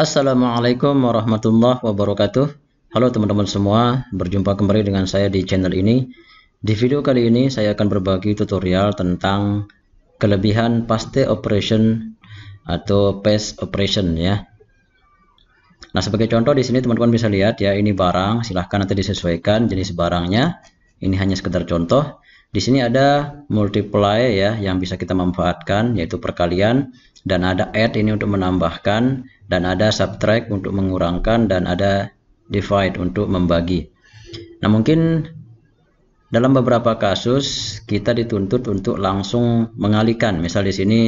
Assalamualaikum warahmatullahi wabarakatuh Halo teman-teman semua Berjumpa kembali dengan saya di channel ini Di video kali ini saya akan berbagi tutorial tentang Kelebihan paste operation Atau paste operation ya Nah sebagai contoh di sini teman-teman bisa lihat ya Ini barang silahkan nanti disesuaikan jenis barangnya Ini hanya sekedar contoh di sini ada multiply ya yang bisa kita manfaatkan yaitu perkalian dan ada add ini untuk menambahkan dan ada subtract untuk mengurangkan dan ada divide untuk membagi. Nah, mungkin dalam beberapa kasus kita dituntut untuk langsung mengalikan. Misal di sini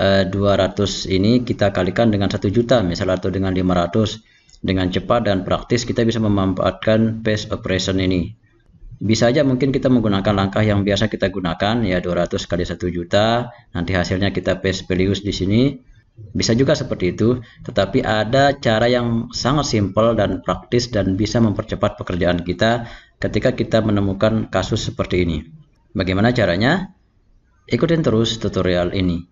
200 eh, ini kita kalikan dengan 1 juta, misal atau dengan 500 dengan cepat dan praktis kita bisa memanfaatkan base operation ini bisa aja mungkin kita menggunakan langkah yang biasa kita gunakan ya 200 kali 1 juta nanti hasilnya kita paste values di sini bisa juga seperti itu tetapi ada cara yang sangat simpel dan praktis dan bisa mempercepat pekerjaan kita ketika kita menemukan kasus seperti ini bagaimana caranya ikutin terus tutorial ini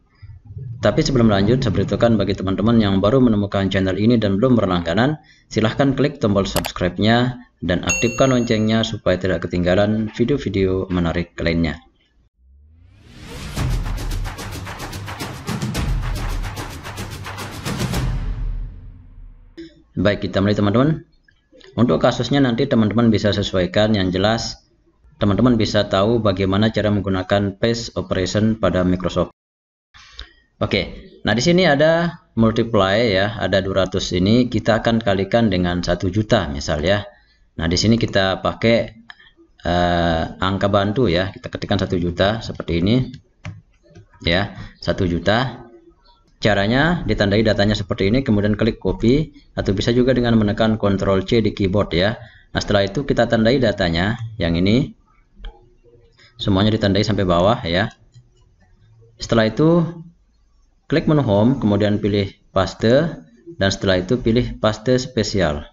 tapi sebelum lanjut, saya beritahukan bagi teman-teman yang baru menemukan channel ini dan belum berlangganan, silahkan klik tombol subscribe-nya dan aktifkan loncengnya supaya tidak ketinggalan video-video menarik lainnya. Baik, kita mulai teman-teman. Untuk kasusnya nanti teman-teman bisa sesuaikan yang jelas. Teman-teman bisa tahu bagaimana cara menggunakan paste operation pada Microsoft. Oke, nah di sini ada multiply ya, ada 200 ini kita akan kalikan dengan 1 juta misalnya ya. Nah, di sini kita pakai uh, angka bantu ya. Kita ketikkan satu juta seperti ini. Ya, satu juta. Caranya ditandai datanya seperti ini, kemudian klik copy atau bisa juga dengan menekan Ctrl C di keyboard ya. Nah, setelah itu kita tandai datanya yang ini. Semuanya ditandai sampai bawah ya. Setelah itu klik menu home, kemudian pilih paste dan setelah itu pilih paste spesial.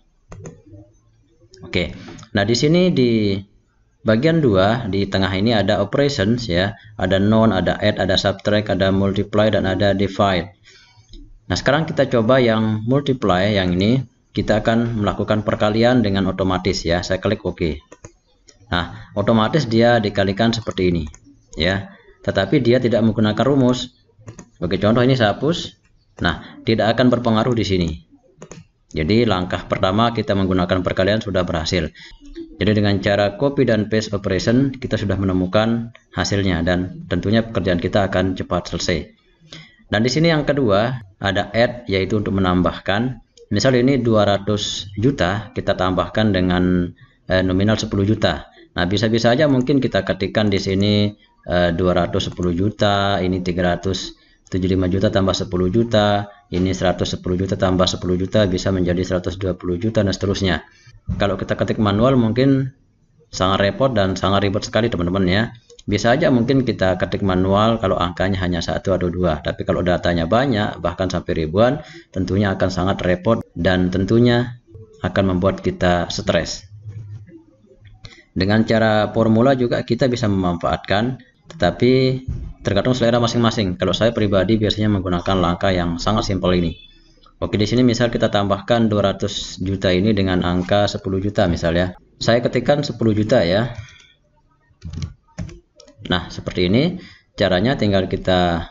Oke. Nah, di sini di bagian dua di tengah ini ada operations ya, ada non, ada add, ada subtract, ada multiply dan ada divide. Nah, sekarang kita coba yang multiply yang ini kita akan melakukan perkalian dengan otomatis ya. Saya klik OK. Nah, otomatis dia dikalikan seperti ini ya. Tetapi dia tidak menggunakan rumus. Oke, contoh ini saya hapus. Nah, tidak akan berpengaruh di sini jadi langkah pertama kita menggunakan perkalian sudah berhasil. Jadi dengan cara copy dan paste operation kita sudah menemukan hasilnya dan tentunya pekerjaan kita akan cepat selesai. Dan di sini yang kedua ada add yaitu untuk menambahkan. Misal ini 200 juta kita tambahkan dengan eh, nominal 10 juta. Nah bisa-bisa aja mungkin kita ketikkan di sini eh, 210 juta, ini 375 juta tambah 10 juta, ini 110 juta tambah 10 juta bisa menjadi 120 juta dan seterusnya kalau kita ketik manual mungkin sangat repot dan sangat ribet sekali teman-teman ya bisa aja mungkin kita ketik manual kalau angkanya hanya satu atau dua tapi kalau datanya banyak bahkan sampai ribuan tentunya akan sangat repot dan tentunya akan membuat kita stres dengan cara formula juga kita bisa memanfaatkan tetapi tergantung selera masing-masing. Kalau saya pribadi biasanya menggunakan langkah yang sangat simpel ini. Oke, di sini misal kita tambahkan 200 juta ini dengan angka 10 juta misalnya. Saya ketikkan 10 juta ya. Nah, seperti ini. Caranya tinggal kita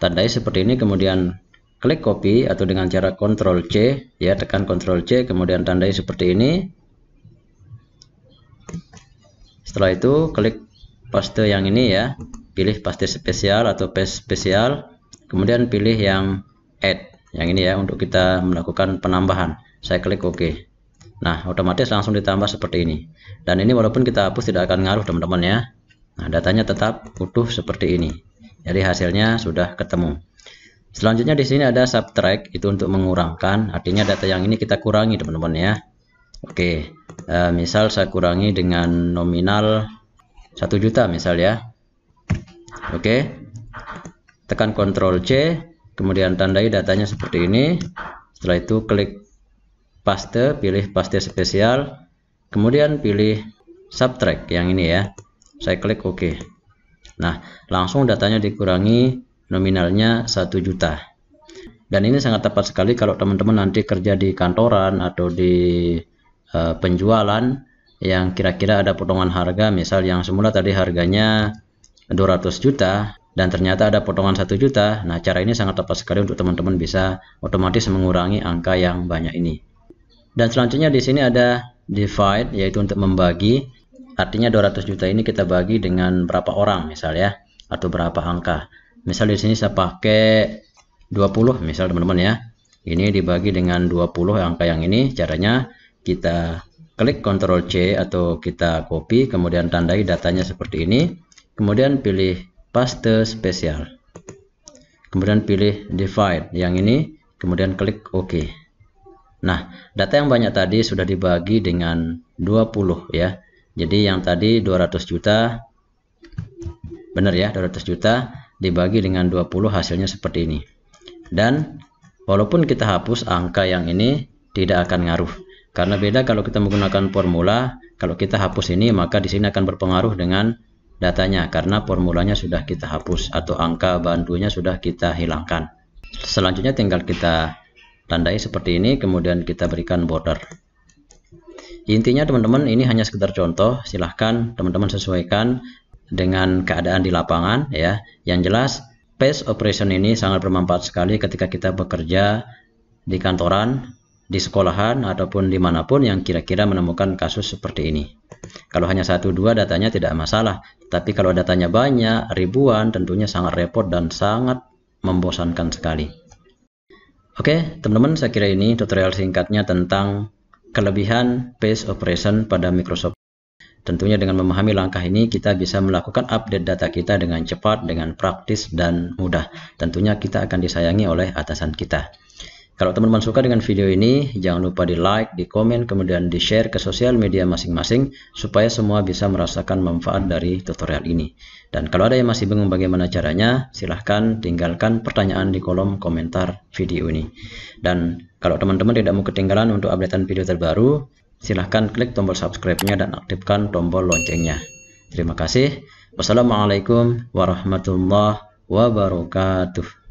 tandai seperti ini kemudian klik copy atau dengan cara Ctrl C ya, tekan Ctrl C kemudian tandai seperti ini. Setelah itu klik paste yang ini ya pilih Paste spesial atau paste spesial kemudian pilih yang add yang ini ya untuk kita melakukan penambahan saya klik OK nah otomatis langsung ditambah seperti ini dan ini walaupun kita hapus tidak akan ngaruh teman-teman ya nah datanya tetap utuh seperti ini jadi hasilnya sudah ketemu selanjutnya di sini ada subtract itu untuk mengurangkan artinya data yang ini kita kurangi teman-teman ya Oke, e, eh, misal saya kurangi dengan nominal 1 juta misal ya. Oke. Okay. Tekan Ctrl C, kemudian tandai datanya seperti ini. Setelah itu klik paste, pilih paste spesial, kemudian pilih subtract yang ini ya. Saya klik OK. Nah, langsung datanya dikurangi nominalnya 1 juta. Dan ini sangat tepat sekali kalau teman-teman nanti kerja di kantoran atau di e, penjualan yang kira-kira ada potongan harga misal yang semula tadi harganya 200 juta dan ternyata ada potongan 1 juta, nah cara ini sangat tepat sekali untuk teman-teman bisa otomatis mengurangi angka yang banyak ini. Dan selanjutnya di sini ada divide yaitu untuk membagi. Artinya 200 juta ini kita bagi dengan berapa orang misal ya atau berapa angka. Misal di sini saya pakai 20 misal teman-teman ya. Ini dibagi dengan 20 angka yang ini caranya kita klik Ctrl C atau kita copy kemudian tandai datanya seperti ini kemudian pilih paste spesial kemudian pilih divide yang ini kemudian klik OK nah data yang banyak tadi sudah dibagi dengan 20 ya jadi yang tadi 200 juta benar ya 200 juta dibagi dengan 20 hasilnya seperti ini dan walaupun kita hapus angka yang ini tidak akan ngaruh karena beda kalau kita menggunakan formula kalau kita hapus ini maka di sini akan berpengaruh dengan datanya karena formulanya sudah kita hapus atau angka bantunya sudah kita hilangkan. Selanjutnya tinggal kita tandai seperti ini kemudian kita berikan border. Intinya teman-teman ini hanya sekedar contoh, silahkan teman-teman sesuaikan dengan keadaan di lapangan ya. Yang jelas paste operation ini sangat bermanfaat sekali ketika kita bekerja di kantoran di sekolahan ataupun dimanapun yang kira-kira menemukan kasus seperti ini. Kalau hanya satu dua datanya tidak masalah, tapi kalau datanya banyak, ribuan tentunya sangat repot dan sangat membosankan sekali. Oke, teman-teman, saya kira ini tutorial singkatnya tentang kelebihan base operation pada Microsoft. Tentunya dengan memahami langkah ini kita bisa melakukan update data kita dengan cepat, dengan praktis dan mudah. Tentunya kita akan disayangi oleh atasan kita. Kalau teman-teman suka dengan video ini, jangan lupa di like, di komen, kemudian di share ke sosial media masing-masing supaya semua bisa merasakan manfaat dari tutorial ini. Dan kalau ada yang masih bingung bagaimana caranya, silahkan tinggalkan pertanyaan di kolom komentar video ini. Dan kalau teman-teman tidak mau ketinggalan untuk updatean video terbaru, silahkan klik tombol subscribe-nya dan aktifkan tombol loncengnya. Terima kasih. Wassalamualaikum warahmatullahi wabarakatuh.